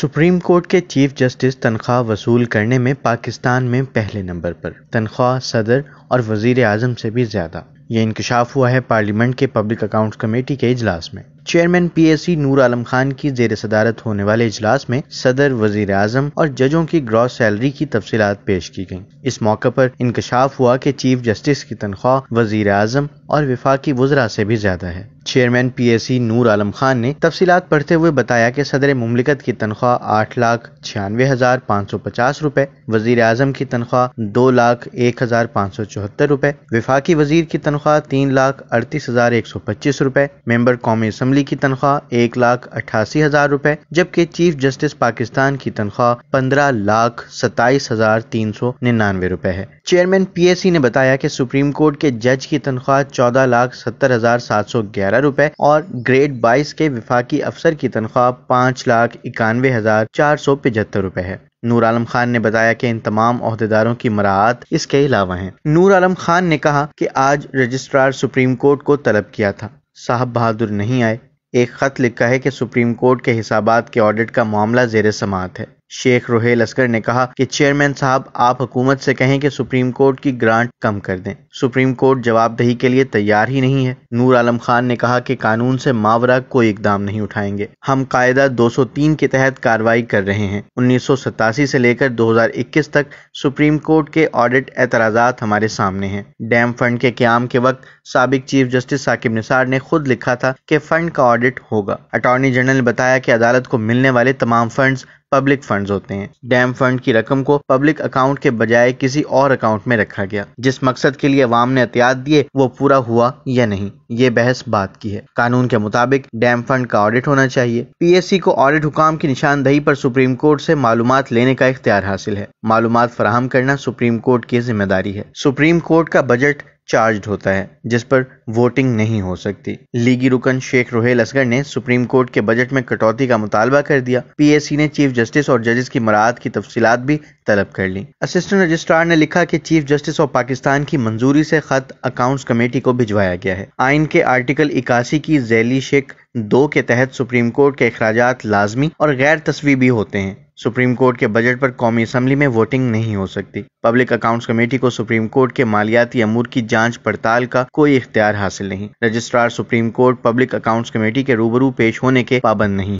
supreme Court के chief justice तनख्वाह वसूल करने में पाकिस्तान में पहले नंबर पर तनख्वाह सदर और वजीर अजम से भी ज़्यादा ये इंकशाफ हुआ है पार्लियामेंट के पब्लिक अकाउंट्स कमेटी के इजलास में चेयरमैन पीएसी नूर आलम खान की जेर सदारत होने वाले इजलास में सदर वजीर अजम और जजों की ग्रॉस सैलरी की तफसीत पेश की गयी इस मौके पर इंकशाफ हुआ की चीफ जस्टिस की तनख्वाह वजीर अजम और विफाकी वजरा से भी ज्यादा है चेयरमैन पीएसी नूर आलम खान ने तफसीत पढ़ते हुए बताया कि सदर मुमलिकत की तनख्वाह आठ लाख छियानवे हजार पाँच सौ पचास रुपए वजीर आजम की तनख्वाह दो लाख एक हजार पाँच सौ चौहत्तर रुपए विफाकी वजीर की तनख्वाह तीन लाख अड़तीस हजार एक सौ पच्चीस रुपए मेम्बर कौमी असम्बली असेंबली की तनख्वाह एक लाख अठासी हजार रुपए जबकि चीफ जस्टिस पाकिस्तान की तनख्वाह पंद्रह लाख सताईस हजार तीन सौ निन्यानवे रुपए है चेयरमैन पीएससी ने बताया कि सुप्रीम कोर्ट के जज की तनख्वाह चौदह लाख सत्तर हजार सात सौ ग्यारह रुपए और ग्रेड बाईस के विफाकी अफसर की तनख्वाह पाँच लाख इक्यानवे हजार चार सौ पचहत्तर रुपए है नूर आलम खान ने बताया कि इन तमाम अहदेदारों की मराहत इसके अलावा हैं नूर आलम खान ने कहा कि आज रजिस्ट्रार सुप्रीम कोर्ट को तलब किया था साहब बहादुर नहीं आए एक खत लिखा है कि सुप्रीम कोर्ट के हिसाबात के ऑडिट का मामला जेर समात है शेख रोहेल असगर ने कहा कि चेयरमैन साहब आप हुकूमत से कहें कि सुप्रीम कोर्ट की ग्रांट कम कर दें सुप्रीम कोर्ट जवाबदही के लिए तैयार ही नहीं है नूर आलम खान ने कहा कि कानून से मावरा कोई इकदाम नहीं उठाएंगे हम कायदा 203 के तहत कार्रवाई कर रहे हैं उन्नीस से लेकर 2021 तक सुप्रीम कोर्ट के ऑडिट एतराजा हमारे सामने हैं डैम फंड के क्याम के वक्त सबक चीफ जस्टिस साकिब निसार ने खुद लिखा था कि फंड का ऑडिट होगा अटॉर्नी जनरल ने बताया कि अदालत को मिलने वाले तमाम फंड्स पब्लिक फंड्स होते हैं डैम फंड की रकम को पब्लिक अकाउंट के बजाय किसी और अकाउंट में रखा गया जिस मकसद के लिए अवाम ने एहतियात दिए वो पूरा हुआ या नहीं ये बहस बात की है कानून के मुताबिक डैम फंड का ऑडिट होना चाहिए पीएससी को ऑडिट हुकाम की निशानदही पर सुप्रीम कोर्ट से मालूम लेने का इख्तियार हासिल है मालूम फराहम करना सुप्रीम कोर्ट की जिम्मेदारी है सुप्रीम कोर्ट का बजट चार्ज होता है जिस पर वोटिंग नहीं हो सकती लीगी रुकन शेख रोहेल असगर ने सुप्रीम कोर्ट के बजट में कटौती का मुतालबा कर दिया सी ने चीफ जस्टिस और जजेस की मराहत की तफसीत भी तलब कर ली असिस्टेंट रजिस्ट्रार ने लिखा कि चीफ जस्टिस ऑफ पाकिस्तान की मंजूरी से खत अकाउंट्स कमेटी को भिजवाया गया है आइन के आर्टिकल इक्यासी की जैली शेख दो के तहत सुप्रीम कोर्ट के अखराज लाजमी और गैर तस्वीबी होते हैं सुप्रीम कोर्ट के बजट पर कौमी असम्बली में वोटिंग नहीं हो सकती पब्लिक अकाउंट्स कमेटी को सुप्रीम कोर्ट के मालियाती अमूर की जांच पड़ताल का कोई इख्तियार हासिल नहीं registrar Supreme Court public accounts committee के रूबरू पेश होने के पाबंद नहीं